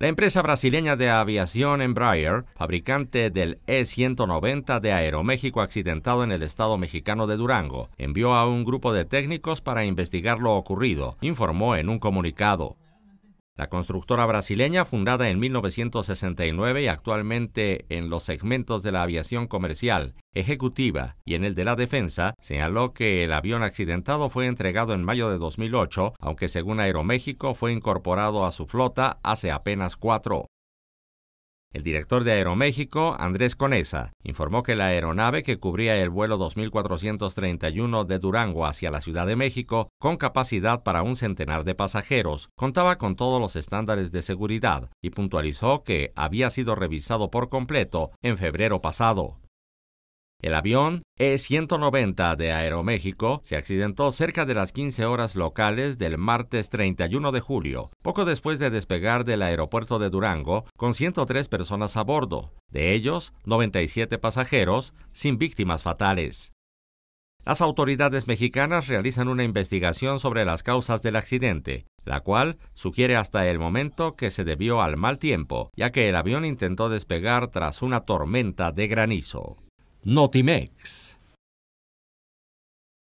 La empresa brasileña de aviación Embraer, fabricante del E-190 de Aeroméxico accidentado en el estado mexicano de Durango, envió a un grupo de técnicos para investigar lo ocurrido, informó en un comunicado. La constructora brasileña, fundada en 1969 y actualmente en los segmentos de la aviación comercial, ejecutiva y en el de la defensa, señaló que el avión accidentado fue entregado en mayo de 2008, aunque según Aeroméxico fue incorporado a su flota hace apenas cuatro el director de Aeroméxico, Andrés Conesa, informó que la aeronave que cubría el vuelo 2431 de Durango hacia la Ciudad de México, con capacidad para un centenar de pasajeros, contaba con todos los estándares de seguridad y puntualizó que había sido revisado por completo en febrero pasado. El avión E-190 de Aeroméxico se accidentó cerca de las 15 horas locales del martes 31 de julio, poco después de despegar del aeropuerto de Durango, con 103 personas a bordo, de ellos 97 pasajeros, sin víctimas fatales. Las autoridades mexicanas realizan una investigación sobre las causas del accidente, la cual sugiere hasta el momento que se debió al mal tiempo, ya que el avión intentó despegar tras una tormenta de granizo. Notimex.